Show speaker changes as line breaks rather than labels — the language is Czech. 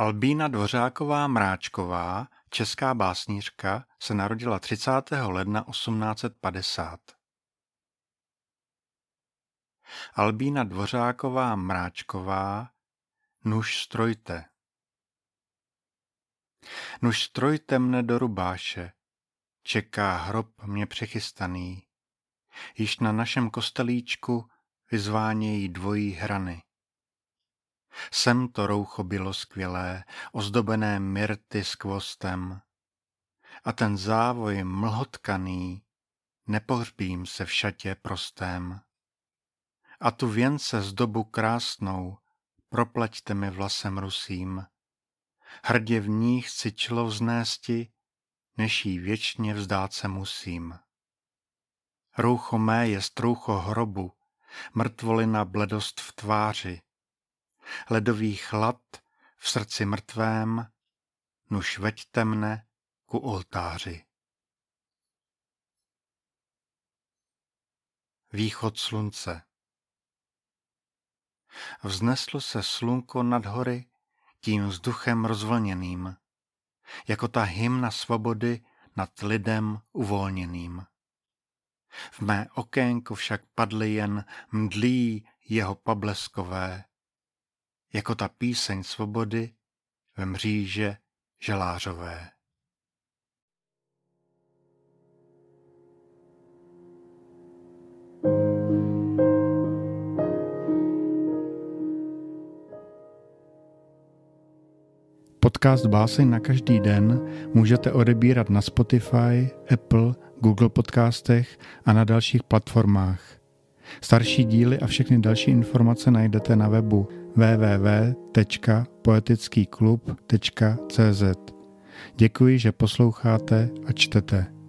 Albína Dvořáková Mráčková, česká básnířka, se narodila 30. ledna 1850. Albína Dvořáková Mráčková Nuž strojte Nuž strojte mne do rubáše, čeká hrob mě přechystaný. Již na našem kostelíčku vyzvánějí dvojí hrany. Sem to roucho bylo skvělé, ozdobené myrty s kvostem. A ten závoj mlhotkaný, nepohřbím se v šatě prostém. A tu věnce zdobu krásnou, propleťte mi vlasem rusím. Hrdě v ní chci člo vznésti, než jí věčně vzdát se musím. Roucho mé je strucho hrobu, mrtvolina bledost v tváři, ledový chlad v srdci mrtvém, nuž veďte mne ku oltáři. Východ slunce Vzneslo se slunko nad hory tím vzduchem rozvlněným, jako ta hymna svobody nad lidem uvolněným. V mé okénko však padly jen mdlí jeho pableskové, jako ta píseň svobody ve mříže želářové. Podcast Báseň na každý den můžete odebírat na Spotify, Apple, Google Podcastech a na dalších platformách. Starší díly a všechny další informace najdete na webu www.poetickyklub.cz. Děkuji, že posloucháte a čtete.